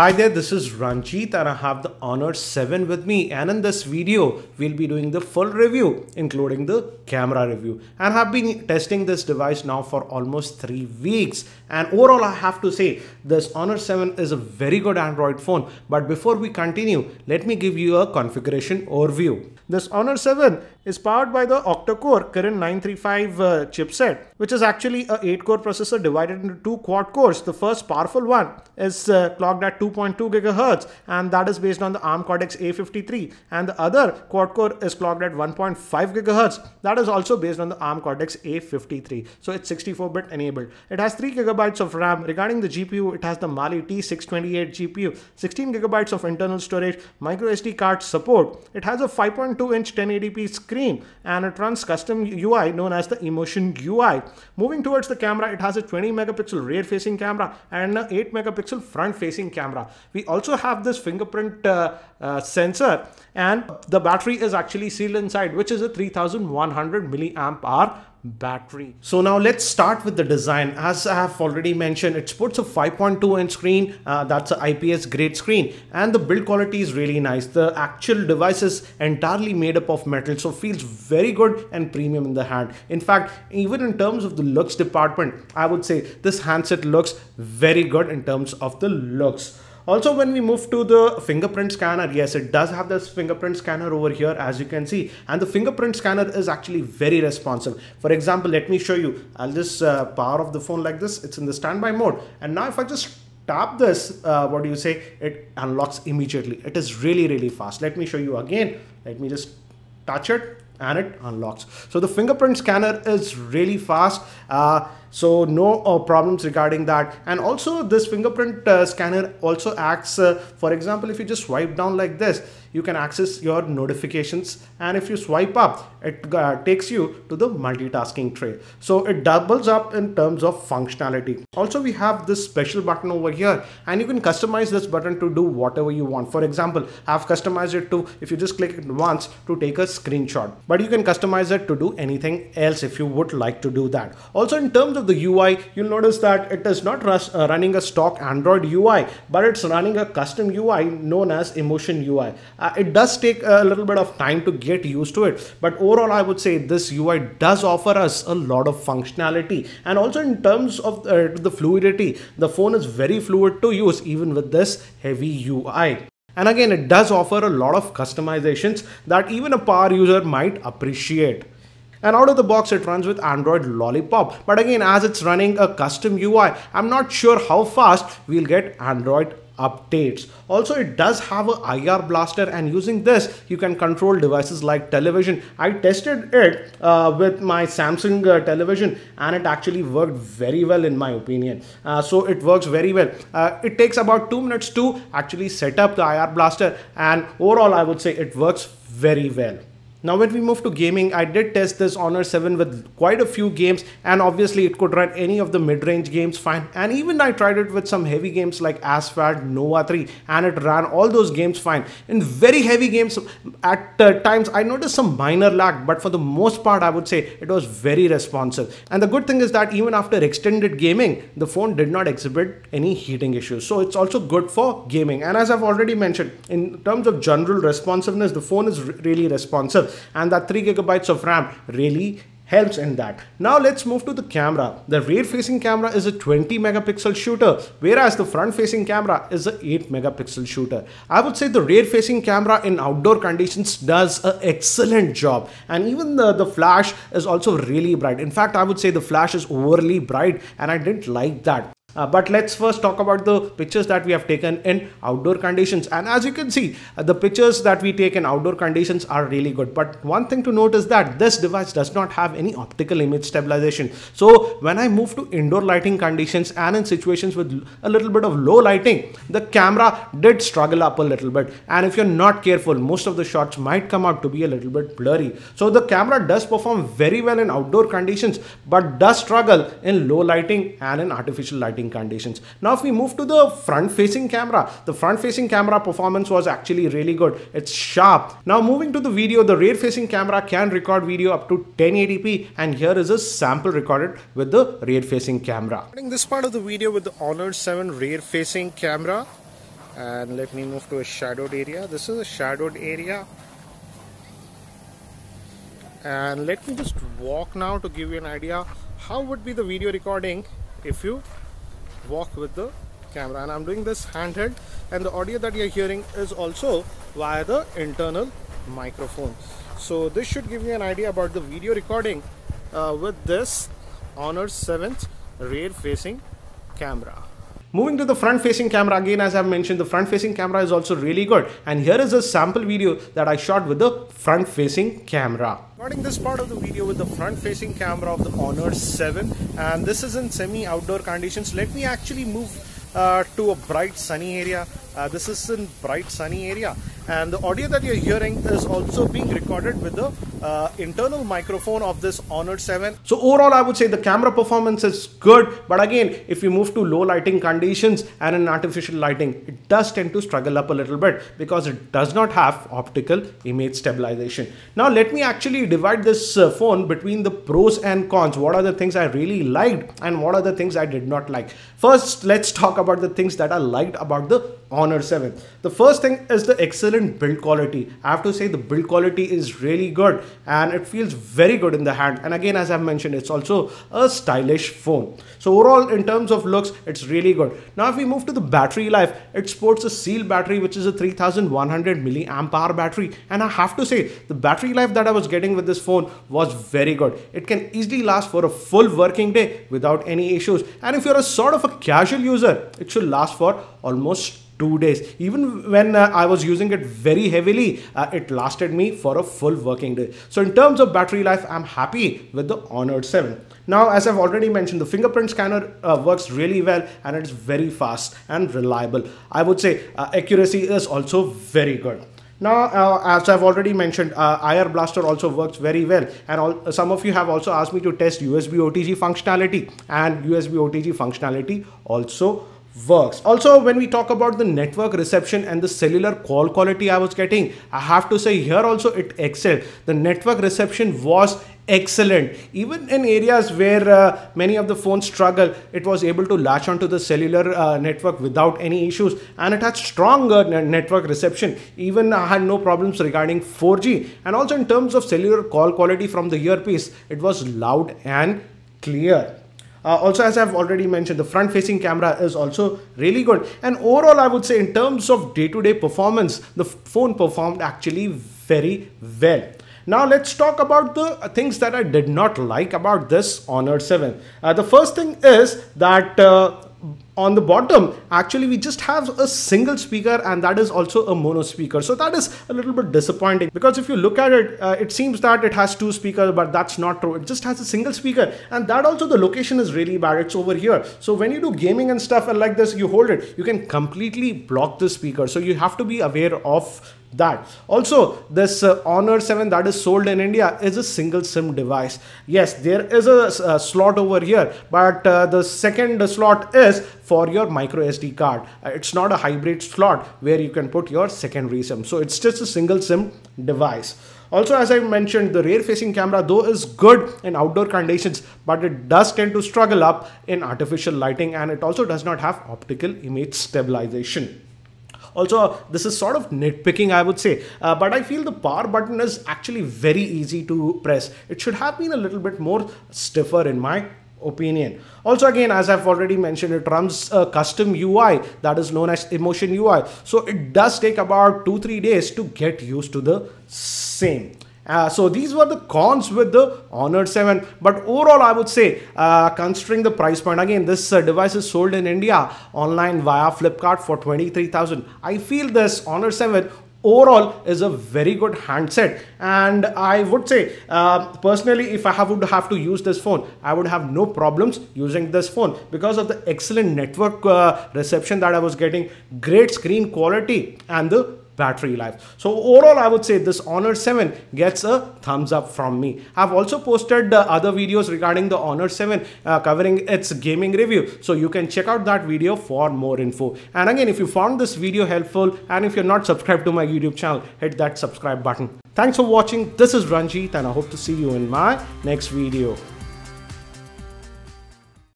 Hi there, this is Ranjit and I have the Honor 7 with me and in this video, we'll be doing the full review including the camera review and have been testing this device now for almost 3 weeks and overall I have to say this Honor 7 is a very good Android phone but before we continue, let me give you a configuration overview. This Honor 7 is powered by the octa-core current 935 uh, chipset, which is actually a 8-core processor divided into two quad cores. The first powerful one is uh, clocked at 2.2 GHz and that is based on the ARM Cortex-A53 and the other quad core is clocked at 1.5 GHz. That is also based on the ARM Cortex-A53. So it's 64-bit enabled. It has 3 GB of RAM. Regarding the GPU, it has the Mali T628 GPU, 16 GB of internal storage, micro SD card support. It has a 5.2 inch 1080p screen and it runs custom UI known as the Emotion UI. Moving towards the camera, it has a 20 megapixel rear facing camera and an 8 megapixel front facing camera. We also have this fingerprint uh, uh, sensor and the battery is actually sealed inside which is a 3100 milliamp hour battery. So now let's start with the design. As I have already mentioned, it sports a 5.2 inch screen. Uh, that's an IPS grade screen and the build quality is really nice. The actual device is entirely made up of metal. So feels very good and premium in the hand. In fact, even in terms of the looks department, I would say this handset looks very good in terms of the looks. Also, when we move to the fingerprint scanner, yes, it does have this fingerprint scanner over here, as you can see, and the fingerprint scanner is actually very responsive. For example, let me show you. I'll just uh, power off the phone like this. It's in the standby mode. And now if I just tap this, uh, what do you say? It unlocks immediately. It is really, really fast. Let me show you again. Let me just touch it and it unlocks. So the fingerprint scanner is really fast. Uh, so no uh, problems regarding that and also this fingerprint uh, scanner also acts uh, for example if you just swipe down like this you can access your notifications and if you swipe up it uh, takes you to the multitasking tray so it doubles up in terms of functionality also we have this special button over here and you can customize this button to do whatever you want for example i've customized it to if you just click it once to take a screenshot but you can customize it to do anything else if you would like to do that also in terms of the UI, you'll notice that it is not uh, running a stock Android UI, but it's running a custom UI known as Emotion UI. Uh, it does take a little bit of time to get used to it, but overall, I would say this UI does offer us a lot of functionality. And also in terms of uh, the fluidity, the phone is very fluid to use even with this heavy UI. And again, it does offer a lot of customizations that even a power user might appreciate. And out of the box it runs with Android Lollipop. But again as it's running a custom UI, I'm not sure how fast we'll get Android updates. Also, it does have a IR blaster and using this, you can control devices like television. I tested it uh, with my Samsung uh, television and it actually worked very well in my opinion. Uh, so it works very well. Uh, it takes about two minutes to actually set up the IR blaster and overall, I would say it works very well. Now when we move to gaming, I did test this Honor 7 with quite a few games and obviously it could run any of the mid-range games fine and even I tried it with some heavy games like Asphalt, Nova 3 and it ran all those games fine. In very heavy games at uh, times I noticed some minor lag but for the most part I would say it was very responsive and the good thing is that even after extended gaming the phone did not exhibit any heating issues so it's also good for gaming and as I've already mentioned in terms of general responsiveness the phone is really responsive and that 3 gigabytes of RAM really helps in that. Now let's move to the camera. The rear facing camera is a 20 megapixel shooter whereas the front facing camera is a 8 megapixel shooter. I would say the rear facing camera in outdoor conditions does an excellent job and even the, the flash is also really bright. In fact I would say the flash is overly bright and I didn't like that. Uh, but let's first talk about the pictures that we have taken in outdoor conditions. And as you can see, uh, the pictures that we take in outdoor conditions are really good. But one thing to note is that this device does not have any optical image stabilization. So when I move to indoor lighting conditions and in situations with a little bit of low lighting, the camera did struggle up a little bit. And if you're not careful, most of the shots might come out to be a little bit blurry. So the camera does perform very well in outdoor conditions, but does struggle in low lighting and in artificial lighting lighting conditions. Now if we move to the front facing camera, the front facing camera performance was actually really good. It's sharp. Now moving to the video, the rear facing camera can record video up to 1080p and here is a sample recorded with the rear facing camera. Starting this part of the video with the Honor 7 rear facing camera and let me move to a shadowed area. This is a shadowed area and let me just walk now to give you an idea how would be the video recording if you walk with the camera and I'm doing this handheld and the audio that you're hearing is also via the internal microphone so this should give you an idea about the video recording uh, with this Honor 7th rear facing camera Moving to the front facing camera again as I've mentioned the front facing camera is also really good and here is a sample video that I shot with the front facing camera. Starting this part of the video with the front facing camera of the Honor 7 and this is in semi outdoor conditions. Let me actually move uh, to a bright sunny area uh, this is in bright sunny area and the audio that you're hearing is also being recorded with the uh, internal microphone of this Honor 7. So overall I would say the camera performance is good but again if you move to low lighting conditions and in artificial lighting it does tend to struggle up a little bit because it does not have optical image stabilization. Now let me actually divide this uh, phone between the pros and cons. What are the things I really liked and what are the things I did not like. First let's talk about the things that I liked about the Honor 7. The first thing is the excellent build quality. I have to say the build quality is really good and it feels very good in the hand. And again, as I've mentioned, it's also a stylish phone. So overall, in terms of looks, it's really good. Now, if we move to the battery life, it sports a sealed battery, which is a 3100 milliamp hour battery. And I have to say the battery life that I was getting with this phone was very good. It can easily last for a full working day without any issues. And if you're a sort of a casual user, it should last for almost two days. Even when uh, I was using it very heavily, uh, it lasted me for a full working day. So in terms of battery life, I'm happy with the Honor 7. Now, as I've already mentioned, the fingerprint scanner uh, works really well and it's very fast and reliable. I would say uh, accuracy is also very good. Now, uh, as I've already mentioned, uh, IR Blaster also works very well. And all, uh, some of you have also asked me to test USB OTG functionality and USB OTG functionality also works. Also, when we talk about the network reception and the cellular call quality I was getting, I have to say here also it excelled. The network reception was excellent even in areas where uh, many of the phones struggle it was able to latch onto the cellular uh, network without any issues and it had stronger network reception even I had no problems regarding 4g and also in terms of cellular call quality from the earpiece it was loud and clear uh, also, as I've already mentioned, the front facing camera is also really good. And overall, I would say in terms of day to day performance, the phone performed actually very well. Now let's talk about the things that I did not like about this Honor 7. Uh, the first thing is that uh, on the bottom actually we just have a single speaker and that is also a mono speaker so that is a little bit disappointing because if you look at it uh, it seems that it has two speakers but that's not true it just has a single speaker and that also the location is really bad it's over here so when you do gaming and stuff like this you hold it you can completely block the speaker so you have to be aware of that also this uh, honor 7 that is sold in india is a single sim device yes there is a, a slot over here but uh, the second slot is for your micro sd card uh, it's not a hybrid slot where you can put your secondary sim so it's just a single sim device also, as I mentioned, the rear facing camera though is good in outdoor conditions, but it does tend to struggle up in artificial lighting and it also does not have optical image stabilization. Also, this is sort of nitpicking, I would say, uh, but I feel the power button is actually very easy to press. It should have been a little bit more stiffer in my opinion. Also again, as I've already mentioned, it runs a custom UI that is known as Emotion UI. So it does take about two, three days to get used to the same. Uh, so these were the cons with the Honor 7. But overall, I would say, uh, considering the price point, again, this uh, device is sold in India online via Flipkart for 23,000. I feel this Honor 7 overall is a very good handset and i would say uh, personally if i have, would have to use this phone i would have no problems using this phone because of the excellent network uh, reception that i was getting great screen quality and the battery life. So overall, I would say this Honor 7 gets a thumbs up from me. I've also posted the other videos regarding the Honor 7 uh, covering its gaming review. So you can check out that video for more info. And again, if you found this video helpful and if you're not subscribed to my YouTube channel, hit that subscribe button. Thanks for watching. This is Ranjit and I hope to see you in my next video.